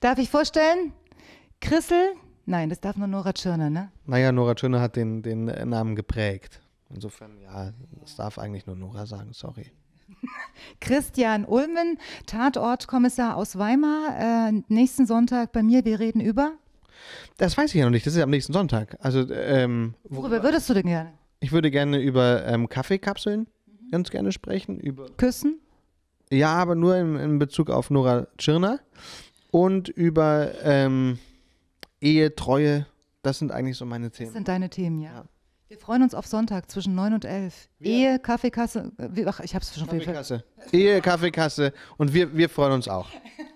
Darf ich vorstellen? Chrissel? Nein, das darf nur Nora Tschirner, ne? Naja, Nora Tschirner hat den, den Namen geprägt. Insofern, ja, das darf eigentlich nur Nora sagen, sorry. Christian Ulmen, Tatortkommissar aus Weimar, äh, nächsten Sonntag bei mir. Wir reden über. Das weiß ich ja noch nicht, das ist am nächsten Sonntag. Also, ähm, worüber, worüber würdest du denn gerne? Ich würde gerne über ähm, Kaffeekapseln mhm. ganz gerne sprechen. Über Küssen? Ja, aber nur in, in Bezug auf Nora Tschirner und über ähm, Ehe, Treue. Das sind eigentlich so meine Themen. Das sind deine Themen, ja. ja. Wir freuen uns auf Sonntag zwischen 9 und 11. Wir? Ehe, Kaffeekasse. Äh, ach, ich hab's schon Kaffeekasse. Ehe, Kaffeekasse. Und wir, wir freuen uns auch.